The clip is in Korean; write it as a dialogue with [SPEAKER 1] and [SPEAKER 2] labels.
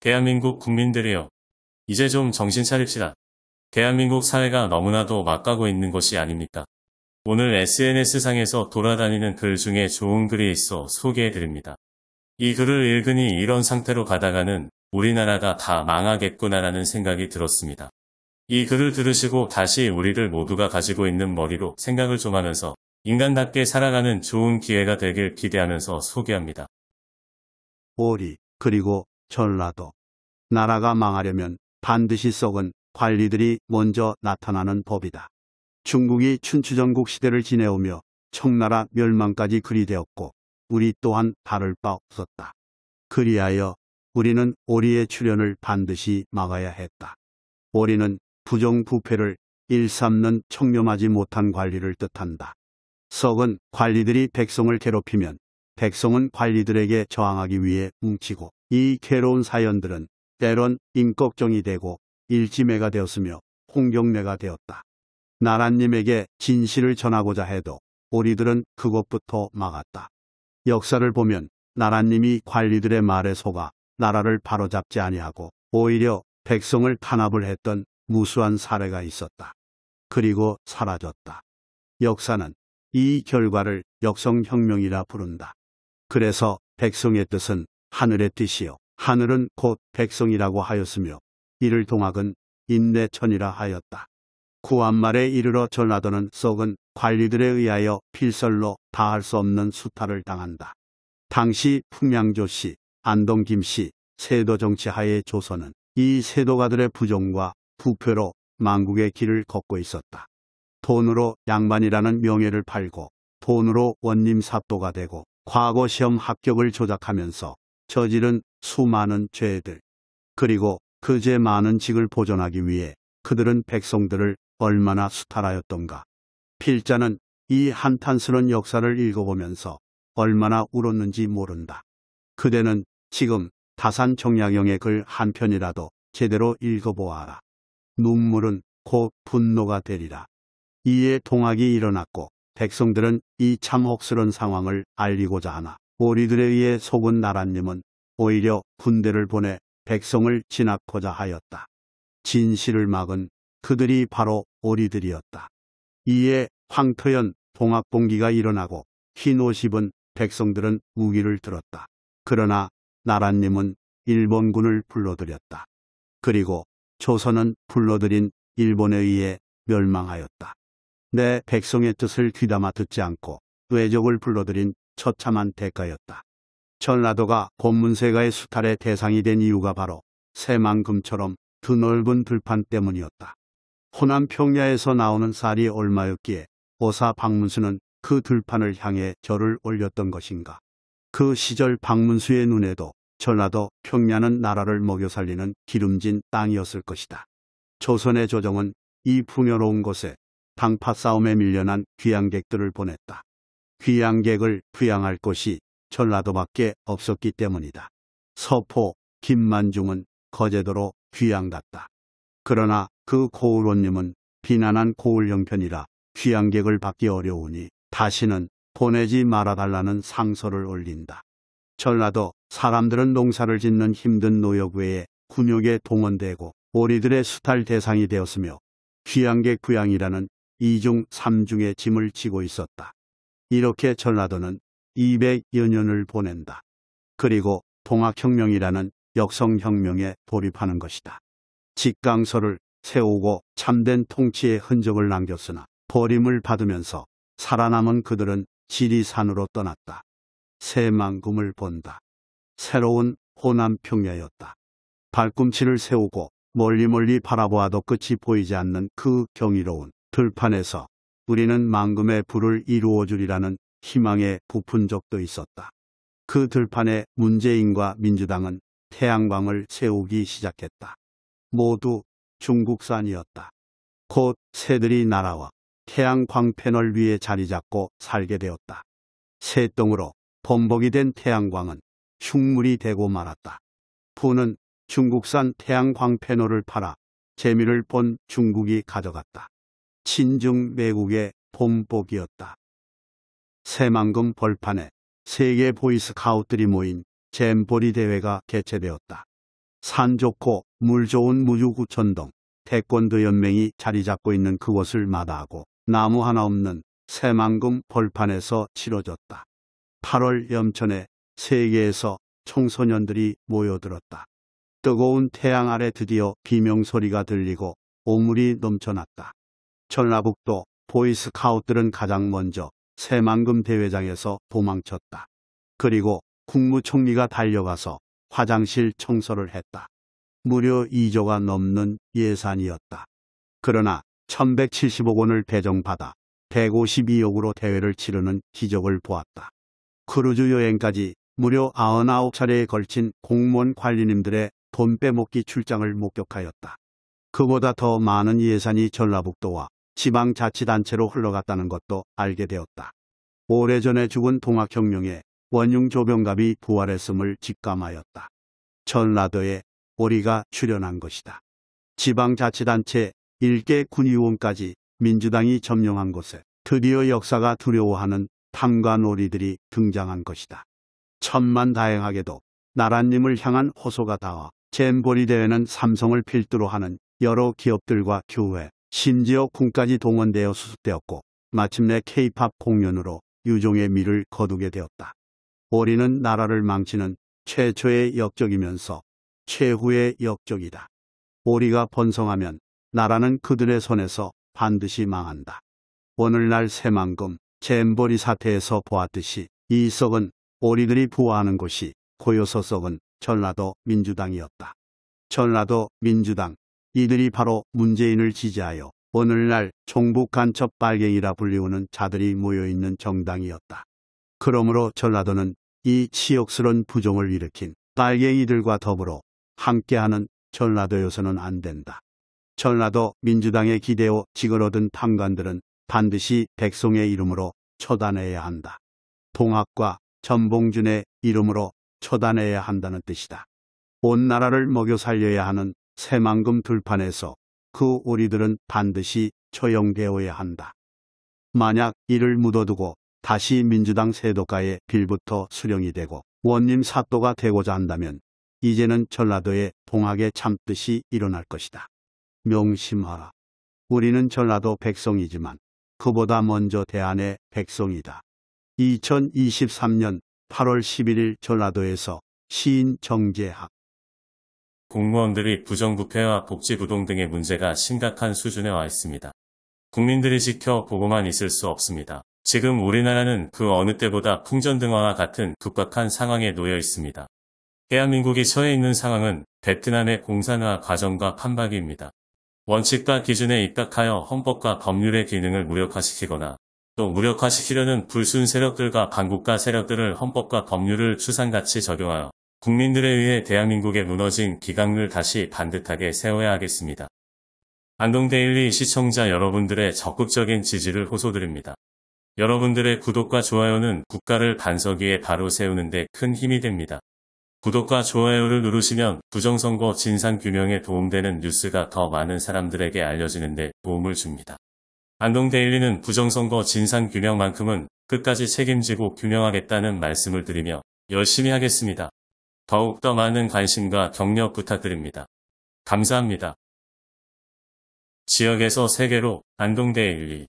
[SPEAKER 1] 대한민국 국민들이여. 이제 좀 정신 차립시다. 대한민국 사회가 너무나도 막가고 있는 것이 아닙니까? 오늘 SNS상에서 돌아다니는 글 중에 좋은 글이 있어 소개해드립니다. 이 글을 읽으니 이런 상태로 가다가는 우리나라가 다 망하겠구나라는 생각이 들었습니다. 이 글을 들으시고 다시 우리를 모두가 가지고 있는 머리로 생각을 좀 하면서 인간답게 살아가는 좋은 기회가 되길 기대하면서 소개합니다.
[SPEAKER 2] 오리, 그리고 전라도. 나라가 망하려면 반드시 썩은 관리들이 먼저 나타나는 법이다. 중국이 춘추전국 시대를 지내오며 청나라 멸망까지 그리 되었고 우리 또한 다를 바 없었다. 그리하여 우리는 오리의 출현을 반드시 막아야 했다. 오리는 부정부패를 일삼는 청렴하지 못한 관리를 뜻한다. 썩은 관리들이 백성을 괴롭히면 백성은 관리들에게 저항하기 위해 뭉치고 이 괴로운 사연들은 때론 임꺽정이 되고 일지매가 되었으며 홍경매가 되었다. 나라님에게 진실을 전하고자 해도 우리들은 그것부터 막았다. 역사를 보면 나라님이 관리들의 말에 속아 나라를 바로잡지 아니하고 오히려 백성을 탄압을 했던 무수한 사례가 있었다. 그리고 사라졌다. 역사는 이 결과를 역성혁명이라 부른다. 그래서 백성의 뜻은 하늘의 뜻이요 하늘은 곧 백성이라고 하였으며 이를 동학은 인내천이라 하였다. 구한말에 이르러 전하도는 썩은 관리들에 의하여 필설로 다할 수 없는 수탈을 당한다. 당시 풍양조 씨, 안동 김 씨, 세도 정치하의 조선은 이 세도가들의 부정과 부표로 망국의 길을 걷고 있었다. 돈으로 양반이라는 명예를 팔고 돈으로 원님 사도가 되고 과거 시험 합격을 조작하면서 저지른 수많은 죄들 그리고 그 죄 많은 직을 보존하기 위해 그들은 백성들을 얼마나 수탈하였던가. 필자는 이 한탄스런 역사를 읽어보면서 얼마나 울었는지 모른다. 그대는 지금 다산 정약영의글 한 편이라도 제대로 읽어보아라. 눈물은 곧 분노가 되리라. 이에 동학이 일어났고 백성들은 이 참혹스런 상황을 알리고자 하나 오리들에 의해 속은 나라님은 오히려 군대를 보내 백성을 진압하고자 하였다. 진실을 막은 그들이 바로 오리들이었다. 이에 황토현 동학봉기가 일어나고 흰옷 입은 백성들은 우기를 들었다. 그러나 나라님은 일본군을 불러들였다. 그리고 조선은 불러들인 일본에 의해 멸망하였다. 내 백성의 뜻을 귀담아 듣지 않고 외적을 불러들인 처참한 대가였다. 전라도가 권문세가의 수탈의 대상이 된 이유가 바로 새만금처럼 드넓은 들판 때문이었다. 호남 평야에서 나오는 쌀이 얼마였기에 오사 박문수는 그 들판을 향해 절을 올렸던 것인가. 그 시절 박문수의 눈에도 전라도 평야는 나라를 먹여 살리는 기름진 땅이었을 것이다. 조선의 조정은 이 풍요로운 곳에 당파 싸움에 밀려난 귀양객들을 보냈다. 귀양객을 부양할 곳이 전라도밖에 없었기 때문이다. 서포, 김만중은 거제도로 귀양갔다. 그러나 그 고을원님은 비난한 고을 형편이라 귀양객을 받기 어려우니 다시는 보내지 말아달라는 상서를 올린다. 전라도 사람들은 농사를 짓는 힘든 노역 외에 군역에 동원되고 오리들의 수탈 대상이 되었으며 귀양객 부양이라는 이중 삼중의 짐을 지고 있었다. 이렇게 전라도는 200여 년을 보낸다. 그리고 봉학혁명이라는 역성혁명에 돌입하는 것이다. 직강서를 세우고 참된 통치의 흔적을 남겼으나 버림을 받으면서 살아남은 그들은 지리산으로 떠났다. 새만금을 본다. 새로운 호남 평야였다. 발꿈치를 세우고 멀리 멀리 바라보아도 끝이 보이지 않는 그 경이로운 들판에서 우리는 망금의 불을 이루어주리라는 희망에 부푼 적도 있었다. 그 들판에 문재인과 민주당은 태양광을 세우기 시작했다. 모두 중국산이었다. 곧 새들이 날아와 태양광 패널 위에 자리 잡고 살게 되었다. 새똥으로 범벅이 된 태양광은 흉물이 되고 말았다. 부는 중국산 태양광 패널을 팔아 재미를 본 중국이 가져갔다. 친중 매국의 봄복이었다 새만금 벌판에 세계 보이스카우트들이 모인 잼보리 대회가 개최되었다. 산 좋고 물 좋은 무주구천동 태권도 연맹이 자리 잡고 있는 그곳을 마다하고 나무 하나 없는 새만금 벌판에서 치러졌다. 8월 염천에 세계에서 청소년들이 모여들었다. 뜨거운 태양 아래 드디어 비명 소리가 들리고 오물이 넘쳐났다. 전라북도 보이스카웃들은 가장 먼저 새만금 대회장에서 도망쳤다. 그리고 국무총리가 달려가서 화장실 청소를 했다. 무려 2조가 넘는 예산이었다. 그러나 1170억 원을 배정받아 152억으로 대회를 치르는 기적을 보았다. 크루즈 여행까지 무려 99차례에 걸친 공무원 관리님들의 돈 빼먹기 출장을 목격하였다. 그보다 더 많은 예산이 전라북도와 지방자치단체로 흘러갔다는 것도 알게 되었다. 오래전에 죽은 동학혁명의 원흉조병갑이 부활했음을 직감하였다. 전라도에 오리가 출연한 것이다. 지방자치단체 일개 군의원까지 민주당이 점령한 곳에 드디어 역사가 두려워하는 탐관오리들이 등장한 것이다. 천만 다행하게도 나라님을 향한 호소가 닿아 잼보리 대회는 삼성을 필두로 하는 여러 기업들과 교회, 심지어 군까지 동원되어 수습되었고 마침내 케이팝 공연으로 유종의 미를 거두게 되었다. 오리는 나라를 망치는 최초의 역적이면서 최후의 역적이다. 오리가 번성하면 나라는 그들의 손에서 반드시 망한다. 오늘날 새만금 잼버리 사태에서 보았듯이 이 썩은 오리들이 부화하는 곳이 고요서 썩은 전라도 민주당이었다. 전라도 민주당 이들이 바로 문재인을 지지하여 오늘날 종북 간첩 빨갱이라 불리우는 자들이 모여있는 정당이었다. 그러므로 전라도는 이 치욕스런 부종을 일으킨 빨갱이들과 더불어 함께하는 전라도여서는 안 된다. 전라도 민주당의 기대어 직을 얻은 판관들은 반드시 백송의 이름으로 처단해야 한다. 동학과 전봉준의 이름으로 처단해야 한다는 뜻이다. 온 나라를 먹여 살려야 하는 새만금 들판에서 그 오리들은 반드시 처형되어야 한다. 만약 이를 묻어두고 다시 민주당 세도가의 빌부터 수령이 되고 원님 사또가 되고자 한다면 이제는 전라도의 동학의 참뜻이 일어날 것이다. 명심하라. 우리는 전라도 백성이지만 그보다 먼저 대한의 백성이다. 2023년 8월 11일 전라도에서 시인 정재학
[SPEAKER 1] 공무원들이 부정부패와 복지부동 등의 문제가 심각한 수준에 와 있습니다. 국민들이 지켜 보고만 있을 수 없습니다. 지금 우리나라는 그 어느 때보다 풍전등화와 같은 급박한 상황에 놓여 있습니다. 대한민국이 처해 있는 상황은 베트남의 공산화 과정과 판박입니다. 원칙과 기준에 입각하여 헌법과 법률의 기능을 무력화시키거나 또 무력화시키려는 불순 세력들과 반국가 세력들을 헌법과 법률을 추상같이 적용하여 국민들에 의해 대한민국의 무너진 기강을 다시 반듯하게 세워야 하겠습니다. 안동데일리 시청자 여러분들의 적극적인 지지를 호소드립니다. 여러분들의 구독과 좋아요는 국가를 반석 위에 바로 세우는 데큰 힘이 됩니다. 구독과 좋아요를 누르시면 부정선거 진상규명에 도움되는 뉴스가 더 많은 사람들에게 알려지는 데 도움을 줍니다. 안동데일리는 부정선거 진상규명만큼은 끝까지 책임지고 규명하겠다는 말씀을 드리며 열심히 하겠습니다. 더욱더 많은 관심과 격려 부탁드립니다. 감사합니다. 지역에서 세계로 안동대 12